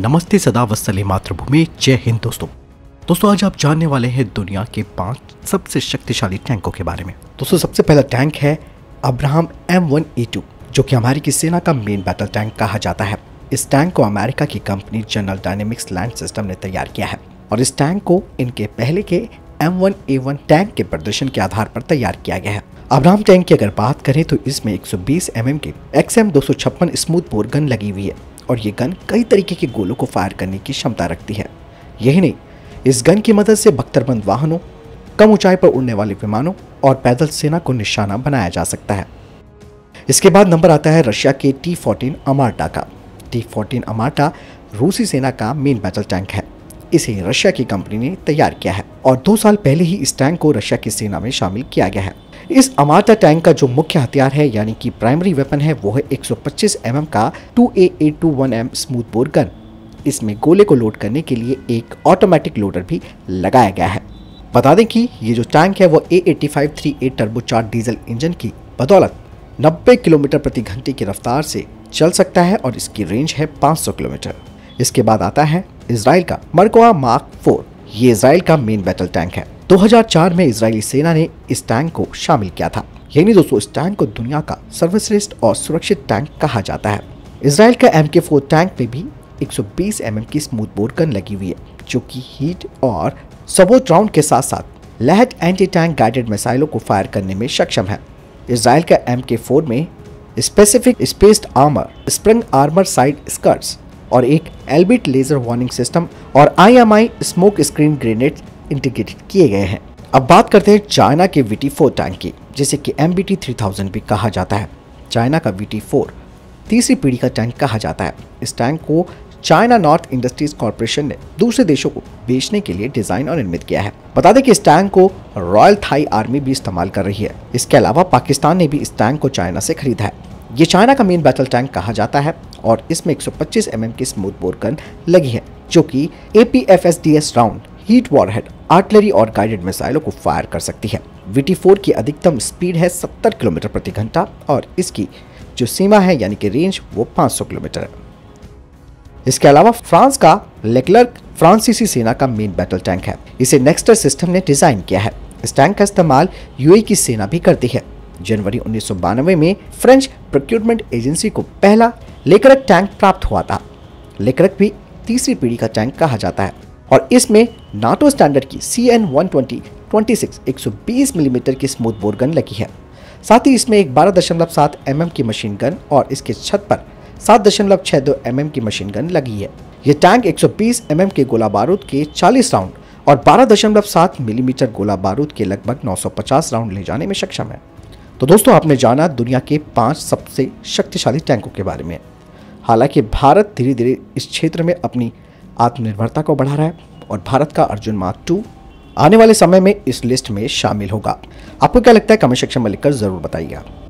नमस्ते सदा वत्सले मातृभूमि जय हिंद दोस्तों दोस्तों आज आप जानने वाले हैं दुनिया के पांच सबसे शक्तिशाली टैंकों के बारे में दोस्तों सबसे पहला टैंक है Abrams M one A two जो कि हमारी की सेना का मेन बैटल टैंक कहा जाता है इस टैंक को अमेरिका की company general dynamics land system ने तैयार किया है और इस टैंक को इनके पहले के M one A one tank के प्रदर्शन के आधार पर तैयार किया गया है अब्राहम टैंक की अगर बात करें तो इसमें 120 सौ mm के X M smoothbore gun लगी हुई है और ये गन कई तरीके के गोलों को फायर करने की क्षमता रखती है यही नहीं इस गन की मदद से बख्तरबंद वाहनों कम ऊंचाई पर उड़ने वाले विमानों और पैदल सेना को निशाना बनाया जा सकता है इसके बाद नंबर आता है रशिया के टी फोर्टीन अमार्टा का टी फोर्टीन अमार्टा रूसी सेना का मेन बैटल टैंक है इसे रशिया की कंपनी ने तैयार किया है और दो साल पहले ही इस टैंक को रशिया की सेना में शामिल किया गया है इस अमारता टैंक का जो मुख्य हथियार है यानी कि प्राइमरी वेपन है वो है एक सौ mm का two A smoothbore gun इसमें गोले को लोड करने के लिए एक ऑटोमेटिक लोडर भी लगाया गया है बता दें कि ये जो टैंक है वो A eighty five diesel engine की बदौलत 90 किलोमीटर प्रति घंटे की रफ्तार से चल सकता है और इसकी रेंज है 500 किलोमीटर इसके बाद आता है इसराइल का मरकोआ मार्क फोर ये इसराइल का मेन बैटल टैंक है 2004 में इजरायली सेना ने इस टैंक को शामिल किया था यानी दोस्तों इस टैंक को दुनिया का सर्वश्रेष्ठ और सुरक्षित टैंक कहा जाता है इसराइल का एम के टैंक में भी एक सौ की स्मूथ बोर्ड गन लगी हुई है जो की हीट और सबोट राउंड के साथ साथ लहट एंटी टैंक गाइडेड मिसाइलों को फायर करने में सक्षम है इसराइल का एम के में specific spaced armour spring armour side skirts और एक एल्बिट लेजर वार्निंग सिस्टम और IMI smoke screen grenade integrated किए गए हैं अब बात करते हैं चाइना के वी टी टैंक की जिसे कि एम बी भी कहा जाता है चाइना का वी टी तीसरी पीढ़ी का टैंक कहा जाता है इस टैंक को चाइना नॉर्थ इंडस्ट्रीज कॉरपोरेशन ने दूसरे देशों को बेचने के लिए डिजाइन और निर्मित किया है बता दें कि इस टैंक को रॉयल थाई आर्मी भी इस्तेमाल कर रही है इसके अलावा पाकिस्तान ने भी इस टैंक को चाइना से खरीदा है ये चाइना का मेन बैटल टैंक कहा जाता है और इसमें 125 एमएम की स्मूथ बोरकन लगी है जो कि A P round heat warhead artillery और गाइडेड मिसाइलों को फायर कर सकती है वी की अधिकतम स्पीड है 70 किलोमीटर प्रति घंटा और इसकी जो सीमा है यानी कि रेंज वो 500 किलोमीटर है इसके अलावा फ्रांस का लेक्लर्क फ्रांसीसी सेना का मेन बैटल टैंक है इसे नेक्स्टर सिस्टम ने डिजाइन किया है इस टैंक का इस्तेमाल यूए की सेना भी करती है जनवरी उन्नीस में फ्रेंच प्रोक्यूटमेंट एजेंसी को पहला लेकरक टैंक प्राप्त हुआ था लेकरक भी तीसरी पीढ़ी का टैंक कहा जाता है और इसमें नाटो स्टैंडर्ड की C N one twenty twenty six एक सौ बीस मिलीमीटर की स्मूथ बोर गन लगी है साथ ही इसमें एक बारह दशमलव सात एम एम की मशीन गन और इसके छत पर सात दशमलव छः दो एम एम की मशीन गन लगी है ये टैंक एक सौ बीस एम एम के गोला बारूद के चालीस राउंड और बारह दशमलव सात मिलीमीटर गोला बारूद के लगभग नौ सौ पचास राउंड ले जाने में सक्षम है तो दोस्तों आपने जाना दुनिया के पाँच सबसे शक्तिशाली टैंकों के बारे में हालांकि भारत धीरे धीरे इस क्षेत्र में अपनी आत्मनिर्भरता को बढ़ा रहा है और भारत का अर्जुन मार्क टू आने वाले समय में इस लिस्ट में शामिल होगा आपको क्या लगता है कमेंट सेक्शन में लिखकर ज़रूर बताइएगा